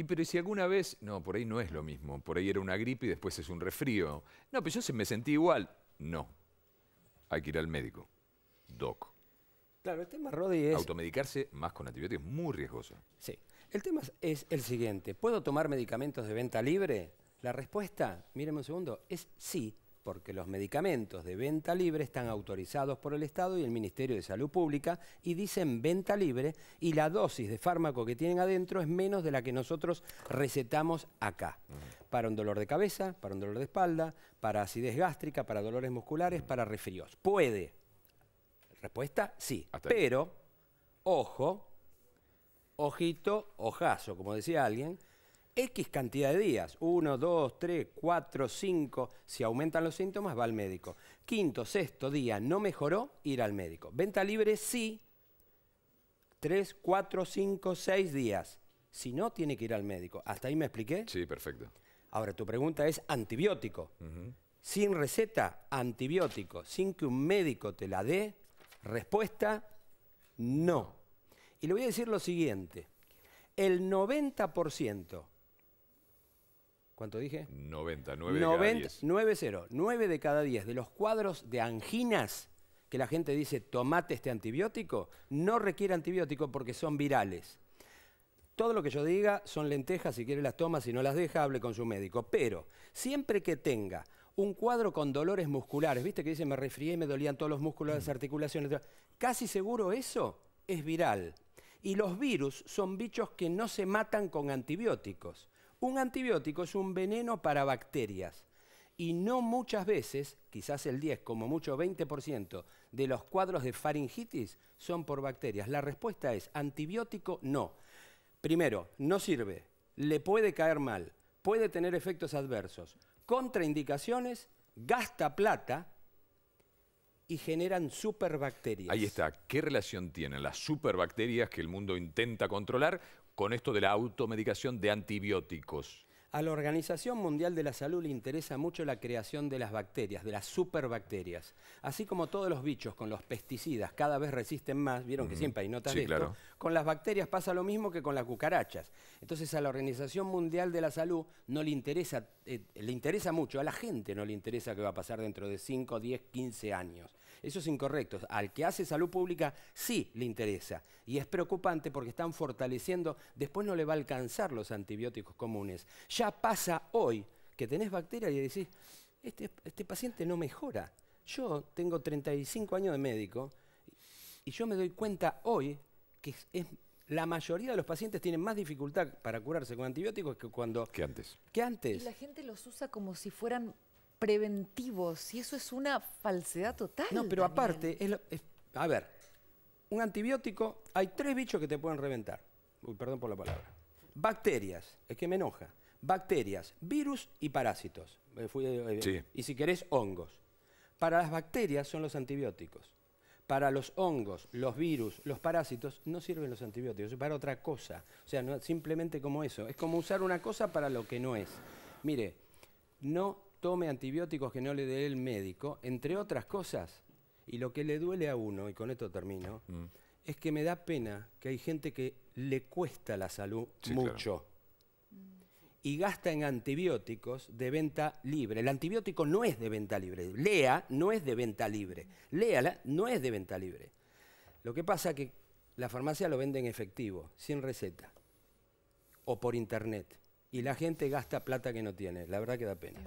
Y pero si alguna vez, no, por ahí no es lo mismo, por ahí era una gripe y después es un resfrío. No, pero yo se me sentí igual. No, hay que ir al médico. Doc. Claro, el tema, Rodi es... Automedicarse más con antibióticos muy riesgoso. Sí. El tema es el siguiente. ¿Puedo tomar medicamentos de venta libre? La respuesta, mírenme un segundo, es sí, porque los medicamentos de venta libre están autorizados por el Estado y el Ministerio de Salud Pública y dicen venta libre y la dosis de fármaco que tienen adentro es menos de la que nosotros recetamos acá. Para un dolor de cabeza, para un dolor de espalda, para acidez gástrica, para dolores musculares, para resfriados. Puede. Respuesta, sí. Pero, ojo, ojito, ojazo, como decía alguien, X cantidad de días, 1, dos, 3, cuatro, cinco. si aumentan los síntomas va al médico. Quinto, sexto día, no mejoró, ir al médico. Venta libre sí, 3, 4, 5, 6 días. Si no, tiene que ir al médico. ¿Hasta ahí me expliqué? Sí, perfecto. Ahora, tu pregunta es antibiótico. Sin receta, antibiótico. Sin que un médico te la dé, respuesta, no. Y le voy a decir lo siguiente. El 90% ¿Cuánto dije? 99 90, 9 de cada 10 de los cuadros de anginas que la gente dice tomate este antibiótico, no requiere antibiótico porque son virales. Todo lo que yo diga son lentejas, si quiere las toma, si no las deja, hable con su médico. Pero siempre que tenga un cuadro con dolores musculares, viste que dice me resfrié y me dolían todos los músculos, las mm. articulaciones, casi seguro eso es viral. Y los virus son bichos que no se matan con antibióticos. Un antibiótico es un veneno para bacterias y no muchas veces, quizás el 10, como mucho 20% de los cuadros de faringitis son por bacterias. La respuesta es antibiótico no. Primero, no sirve, le puede caer mal, puede tener efectos adversos, contraindicaciones, gasta plata y generan superbacterias. Ahí está. ¿Qué relación tienen las superbacterias que el mundo intenta controlar con esto de la automedicación de antibióticos? A la Organización Mundial de la Salud le interesa mucho la creación de las bacterias, de las superbacterias. Así como todos los bichos con los pesticidas cada vez resisten más, vieron que siempre hay notas de esto, con las bacterias pasa lo mismo que con las cucarachas. Entonces a la Organización Mundial de la Salud no le interesa, eh, le interesa mucho, a la gente no le interesa qué va a pasar dentro de 5, 10, 15 años. Eso es incorrecto. Al que hace salud pública sí le interesa. Y es preocupante porque están fortaleciendo, después no le va a alcanzar los antibióticos comunes. Ya pasa hoy que tenés bacterias y decís, este, este paciente no mejora. Yo tengo 35 años de médico y yo me doy cuenta hoy que es, la mayoría de los pacientes tienen más dificultad para curarse con antibióticos que cuando... Que antes. Que antes. la gente los usa como si fueran preventivos y eso es una falsedad total. No, pero aparte, es a ver, un antibiótico, hay tres bichos que te pueden reventar. Uy, perdón por la palabra. Bacterias, es que me enoja. Bacterias, virus y parásitos. Eh, eh, y si querés, hongos. Para las bacterias son los antibióticos. Para los hongos, los virus, los parásitos, no sirven los antibióticos, es para otra cosa. O sea, no, simplemente como eso. Es como usar una cosa para lo que no es. Mire, no tome antibióticos que no le dé el médico, entre otras cosas. Y lo que le duele a uno, y con esto termino, mm. es que me da pena que hay gente que le cuesta la salud mucho. Y gasta en antibióticos de venta libre. El antibiótico no es de venta libre. Lea no es de venta libre. Léala no es de venta libre. Lo que pasa es que la farmacia lo vende en efectivo, sin receta o por internet. Y la gente gasta plata que no tiene. La verdad que da pena.